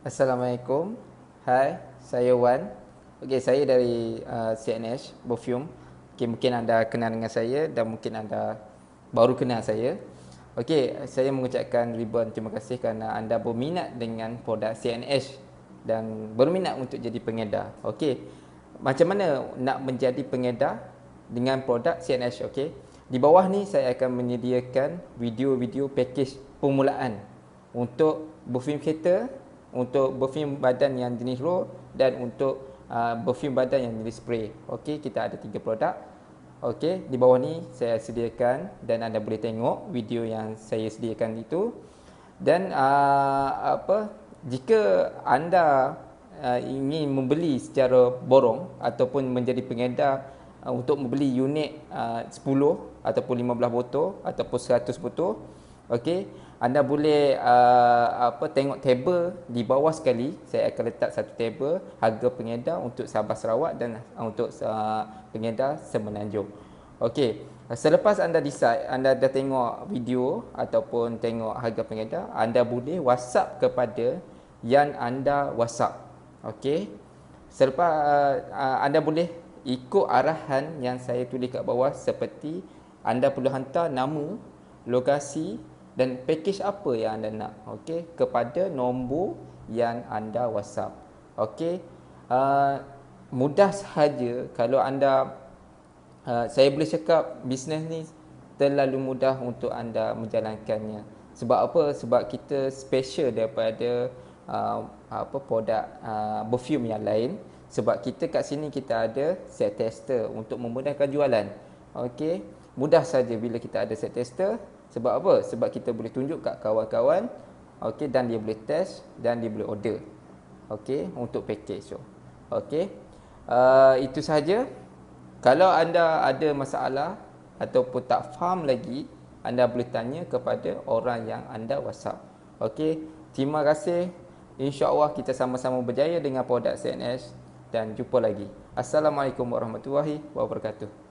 Assalamualaikum. Hai, saya Wan. Okey, saya dari uh, CNH Perfume. Okey, mungkin anda kenal dengan saya dan mungkin anda baru kenal saya. Okey, saya mengucapkan ribuan terima kasih kerana anda berminat dengan produk CNH dan berminat untuk jadi pengedar. Okey. Macam mana nak menjadi pengedar dengan produk CNH, okey? Di bawah ni saya akan menyediakan video-video package permulaan untuk Perfume Kereta untuk berfim badan yang jenis roll dan untuk uh, berfirm badan yang jenis spray. Okey, kita ada tiga produk. Okey, di bawah ni saya sediakan dan anda boleh tengok video yang saya sediakan itu. Dan uh, apa? Jika anda uh, ingin membeli secara borong ataupun menjadi pengedar uh, untuk membeli unit uh, 10 ataupun 15 botol ataupun 100 botol okey anda boleh uh, apa tengok table di bawah sekali saya akan letak satu table harga pengedar untuk Sabah Sarawak dan uh, untuk uh, pengedar Semenanjung okey selepas anda decide anda dah tengok video ataupun tengok harga pengedar anda boleh WhatsApp kepada yang anda WhatsApp okey selepas uh, uh, anda boleh ikut arahan yang saya tulis kat bawah seperti anda perlu hantar nama lokasi dan package apa yang anda nak okey kepada nombor yang anda WhatsApp okey uh, mudah sahaja kalau anda uh, saya boleh cakap bisnes ni terlalu mudah untuk anda menjalankannya sebab apa sebab kita special daripada uh, apa produk uh, perfume yang lain sebab kita kat sini kita ada set tester untuk memudahkan jualan okey mudah saja bila kita ada set tester sebab apa? Sebab kita boleh tunjuk kat kawan-kawan okay, dan dia boleh test dan dia boleh order okay, untuk package tu. Okay. Uh, ah, itu sahaja. Kalau anda ada masalah ataupun tak faham lagi, anda boleh tanya kepada orang yang anda WhatsApp. Okay. Terima kasih. InsyaAllah kita sama-sama berjaya dengan produk CNS dan jumpa lagi. Assalamualaikum warahmatullahi wabarakatuh.